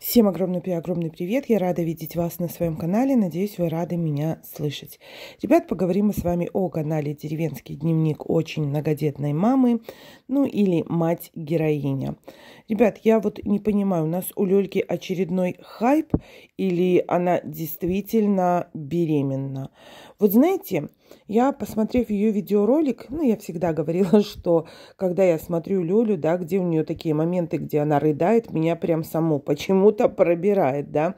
Всем огромный-огромный привет! Я рада видеть вас на своем канале. Надеюсь, вы рады меня слышать. Ребят, поговорим мы с вами о канале «Деревенский дневник очень многодетной мамы», ну или «Мать-героиня». Ребят, я вот не понимаю, у нас у Лёльки очередной хайп или она действительно беременна? Вот знаете, я, посмотрев ее видеоролик, ну, я всегда говорила, что когда я смотрю Лёлю, да, где у нее такие моменты, где она рыдает, меня прям саму почему-то пробирает, да.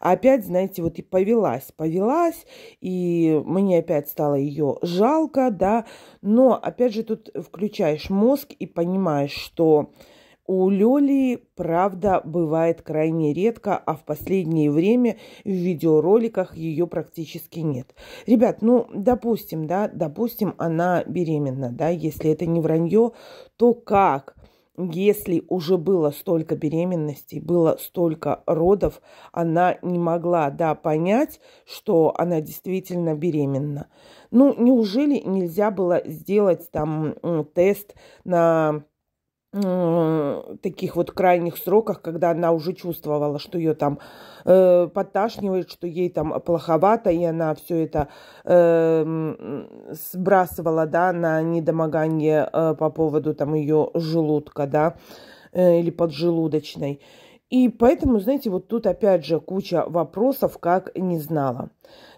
А опять, знаете, вот и повелась, повелась, и мне опять стало ее жалко, да. Но, опять же, тут включаешь мозг и понимаешь, что у Лёли, правда, бывает крайне редко, а в последнее время в видеороликах ее практически нет. Ребят, ну, допустим, да, допустим, она беременна, да, если это не вранье, то как? если уже было столько беременностей, было столько родов, она не могла, да, понять, что она действительно беременна. Ну, неужели нельзя было сделать там тест на Э, таких вот крайних сроках, когда она уже чувствовала, что ее там э, подташнивает, что ей там плоховато, и она все это э, сбрасывала, да, на недомогание э, по поводу там ее желудка, да, э, или поджелудочной. И поэтому, знаете, вот тут опять же куча вопросов, как не знала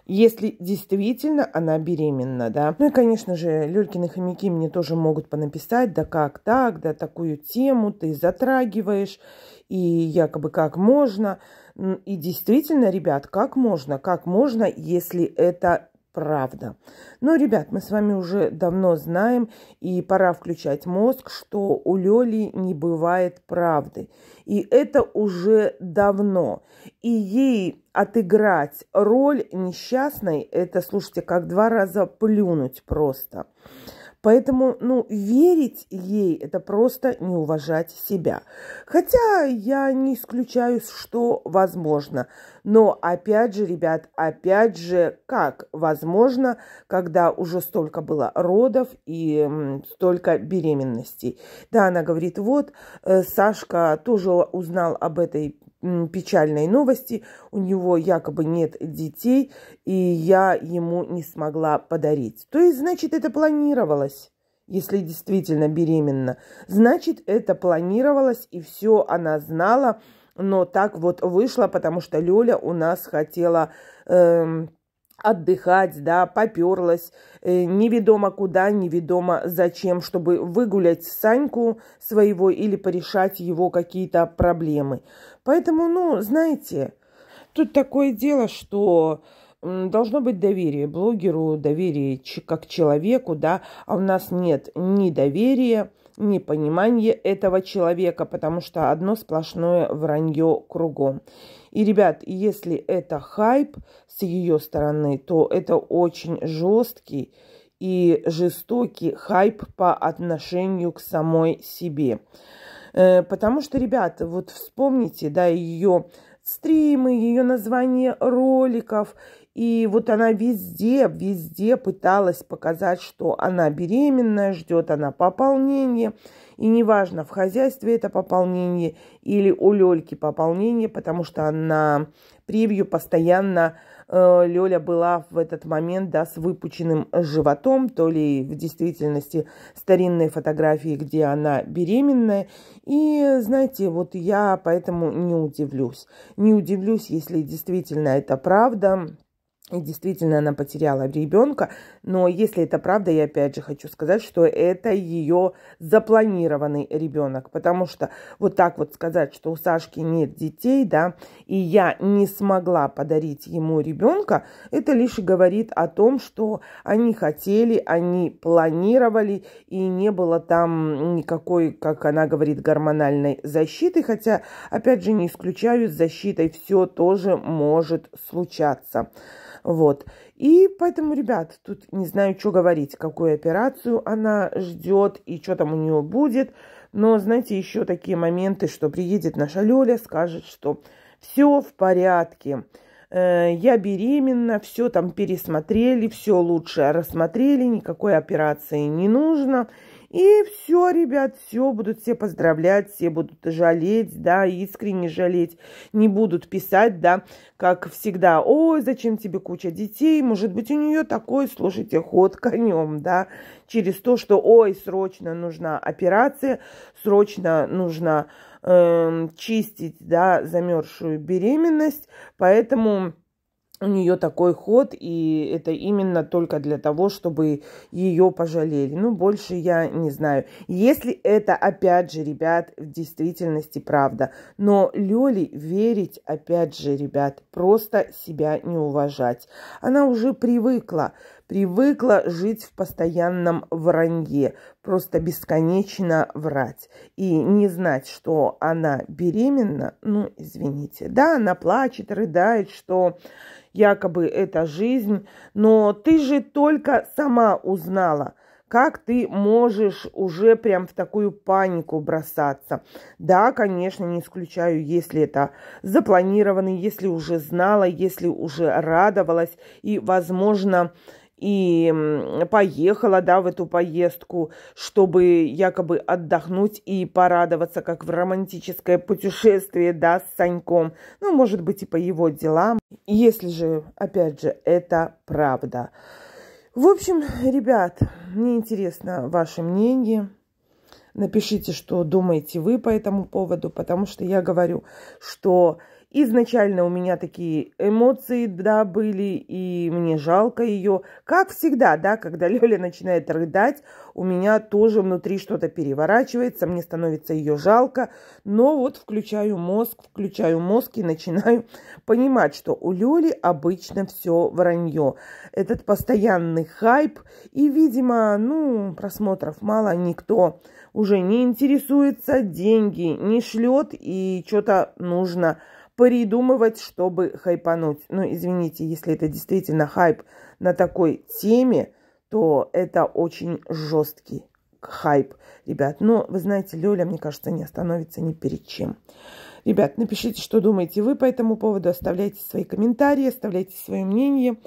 если действительно она беременна, да. Ну и, конечно же, Лёлькины хомяки мне тоже могут понаписать, да как так, да такую тему ты затрагиваешь, и якобы как можно. И действительно, ребят, как можно, как можно, если это правда. Но, ну, ребят, мы с вами уже давно знаем, и пора включать мозг, что у Лёли не бывает правды. И это уже давно. И ей отыграть роль несчастной, это, слушайте, как два раза плюнуть Просто. Поэтому, ну, верить ей – это просто не уважать себя. Хотя я не исключаю, что возможно. Но опять же, ребят, опять же, как возможно, когда уже столько было родов и столько беременностей. Да, она говорит, вот, э, Сашка тоже узнал об этой печальные новости. У него якобы нет детей, и я ему не смогла подарить. То есть, значит, это планировалось, если действительно беременна. Значит, это планировалось, и все она знала, но так вот вышло, потому что Лёля у нас хотела... Эм, отдыхать, да, попёрлась э, неведомо куда, неведомо зачем, чтобы выгулять Саньку своего или порешать его какие-то проблемы. Поэтому, ну, знаете, тут такое дело, что должно быть доверие блогеру, доверие как человеку, да, а у нас нет ни доверия, ни понимания этого человека, потому что одно сплошное вранье кругом. И, ребят, если это хайп с ее стороны, то это очень жесткий и жестокий хайп по отношению к самой себе. Э, потому что, ребята, вот вспомните, да, ее стримы, ее название роликов и вот она везде, везде пыталась показать, что она беременная, ждет она пополнение. И неважно, в хозяйстве это пополнение или у Лёльки пополнение, потому что на превью постоянно э, Лёля была в этот момент да, с выпученным животом, то ли в действительности старинные фотографии, где она беременная. И, знаете, вот я поэтому не удивлюсь. Не удивлюсь, если действительно это правда и действительно, она потеряла ребенка, но если это правда, я опять же хочу сказать, что это ее запланированный ребенок, потому что вот так вот сказать, что у Сашки нет детей, да, и я не смогла подарить ему ребенка, это лишь говорит о том, что они хотели, они планировали, и не было там никакой, как она говорит, гормональной защиты, хотя, опять же, не исключаю, с защитой все тоже может случаться. Вот. И поэтому, ребят, тут не знаю, что говорить, какую операцию она ждет и что там у нее будет. Но, знаете, еще такие моменты, что приедет наша Лёля, скажет, что все в порядке, э, я беременна, все там пересмотрели, все лучше рассмотрели, никакой операции не нужно – и все, ребят, все, будут все поздравлять, все будут жалеть, да, искренне жалеть, не будут писать, да, как всегда, ой, зачем тебе куча детей, может быть, у нее такой, слушайте, ход конем, да, через то, что, ой, срочно нужна операция, срочно нужно э, чистить, да, замерзшую беременность, поэтому у нее такой ход, и это именно только для того, чтобы ее пожалели. Ну, больше я не знаю. Если это, опять же, ребят, в действительности правда. Но Лёле верить, опять же, ребят, просто себя не уважать. Она уже привыкла Привыкла жить в постоянном вранье, просто бесконечно врать. И не знать, что она беременна, ну, извините. Да, она плачет, рыдает, что якобы это жизнь, но ты же только сама узнала – как ты можешь уже прям в такую панику бросаться? Да, конечно, не исключаю, если это запланировано, если уже знала, если уже радовалась и, возможно, и поехала, да, в эту поездку, чтобы якобы отдохнуть и порадоваться, как в романтическое путешествие, да, с Саньком. Ну, может быть, и по его делам. Если же, опять же, это правда. В общем, ребят, мне интересно ваше мнение. Напишите, что думаете вы по этому поводу, потому что я говорю, что Изначально у меня такие эмоции, да, были, и мне жалко ее. Как всегда, да, когда Лёля начинает рыдать, у меня тоже внутри что-то переворачивается, мне становится ее жалко. Но вот включаю мозг, включаю мозг и начинаю понимать, что у Лёли обычно все вранье. Этот постоянный хайп, и, видимо, ну, просмотров мало, никто уже не интересуется, деньги не шлет, и что-то нужно придумывать, чтобы хайпануть. Ну, извините, если это действительно хайп на такой теме, то это очень жесткий хайп, ребят. Но, вы знаете, Лёля, мне кажется, не остановится ни перед чем. Ребят, напишите, что думаете вы по этому поводу, оставляйте свои комментарии, оставляйте свое мнение.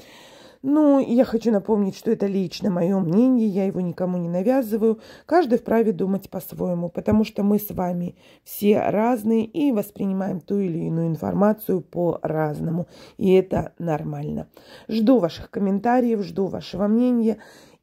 Ну, я хочу напомнить, что это лично мое мнение, я его никому не навязываю. Каждый вправе думать по-своему, потому что мы с вами все разные и воспринимаем ту или иную информацию по-разному. И это нормально. Жду ваших комментариев, жду вашего мнения